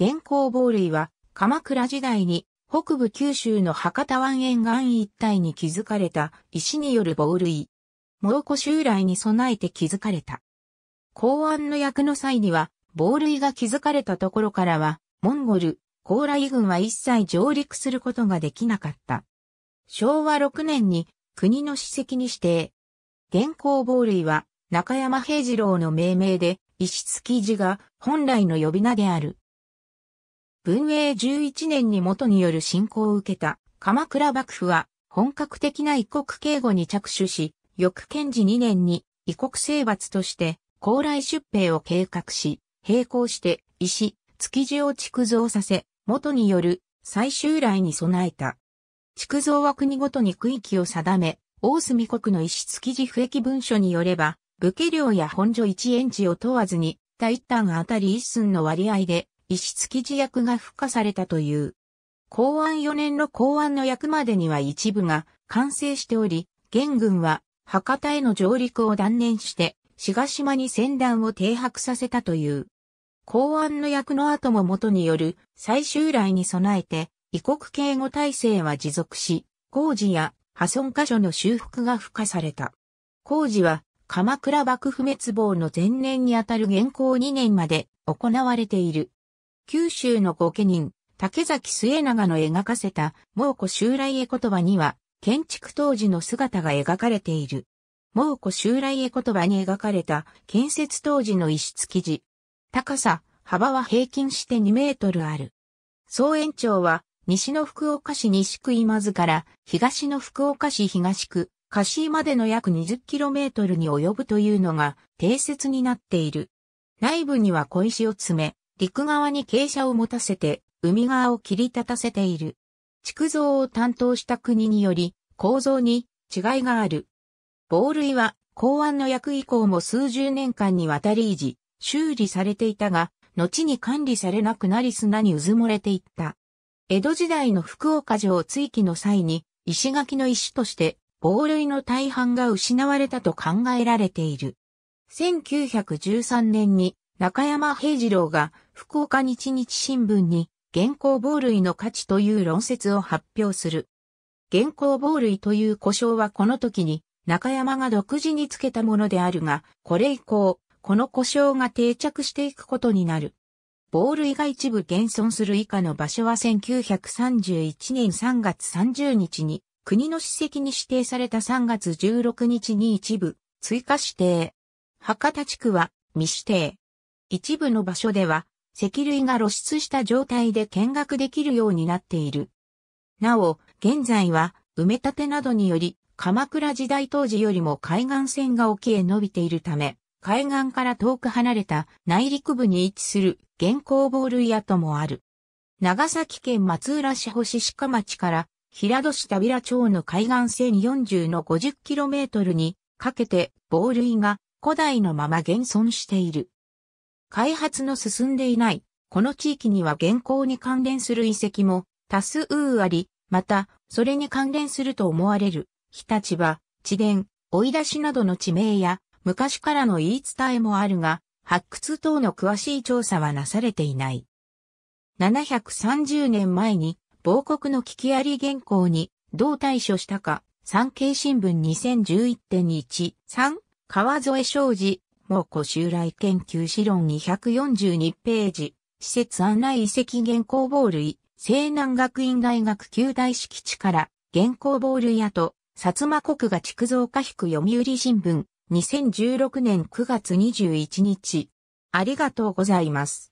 現行防類は、鎌倉時代に北部九州の博多湾沿岸一帯に築かれた石による防類。猛虎襲来に備えて築かれた。公安の役の際には、防類が築かれたところからは、モンゴル、高麗軍は一切上陸することができなかった。昭和6年に国の史跡に指定。現行防類は中山平次郎の命名で、石付き寺が本来の呼び名である。文永11年に元による侵攻を受けた鎌倉幕府は本格的な異国警護に着手し、翌建治2年に異国征伐として高麗出兵を計画し、並行して石、築地を築造させ、元による最終来に備えた。築造は国ごとに区域を定め、大隅国の石築地不益文書によれば、武家領や本所一円地を問わずに、第一端あたり一寸の割合で、石付き役が付加されたという。公安4年の公安の役までには一部が完成しており、元軍は博多への上陸を断念して、志賀島に船団を停泊させたという。公安の役の後も元による最終来に備えて、異国警護体制は持続し、工事や破損箇所の修復が付加された。工事は鎌倉幕府滅亡の前年にあたる現行2年まで行われている。九州の御家人、竹崎末永の描かせた、猛古襲来絵言葉には、建築当時の姿が描かれている。猛古襲来絵言葉に描かれた、建設当時の一室記事。高さ、幅は平均して2メートルある。総延長は、西の福岡市西区今津から東の福岡市東区、柏までの約2 0トルに及ぶというのが定説になっている。内部には小石を詰め、陸側に傾斜を持たせて、海側を切り立たせている。築造を担当した国により、構造に違いがある。防類は、港湾の役以降も数十年間にわたり維持、修理されていたが、後に管理されなくなり砂にうずもれていった。江戸時代の福岡城追記の際に、石垣の石として、防類の大半が失われたと考えられている。1913年に中山平次郎が福岡日日新聞に、現行防類の価値という論説を発表する。現行防類という故障はこの時に、中山が独自につけたものであるが、これ以降、この故障が定着していくことになる。防類が一部現存する以下の場所は1931年3月30日に、国の史跡に指定された3月16日に一部、追加指定。博多地区は未指定。一部の場所では石類が露出した状態で見学できるようになっている。なお、現在は埋め立てなどにより、鎌倉時代当時よりも海岸線が沖へ伸びているため、海岸から遠く離れた内陸部に位置する現行防類跡もある。長崎県松浦市星鹿町から平戸市田平町の海岸線40の 50km にかけて防類が古代のまま現存している。開発の進んでいない、この地域には現行に関連する遺跡も多数あり、また、それに関連すると思われる、日立場、地伝、追い出しなどの地名や、昔からの言い伝えもあるが、発掘等の詳しい調査はなされていない。730年前に、亡国の聞きあり原稿に、どう対処したか、産経新聞2011.13、川添昌司、合子襲来研究資論242ページ、施設案内遺跡原稿ボール類、西南学院大学旧大敷地から、原稿ボール屋と、薩摩国が築造化引く読売新聞、2016年9月21日。ありがとうございます。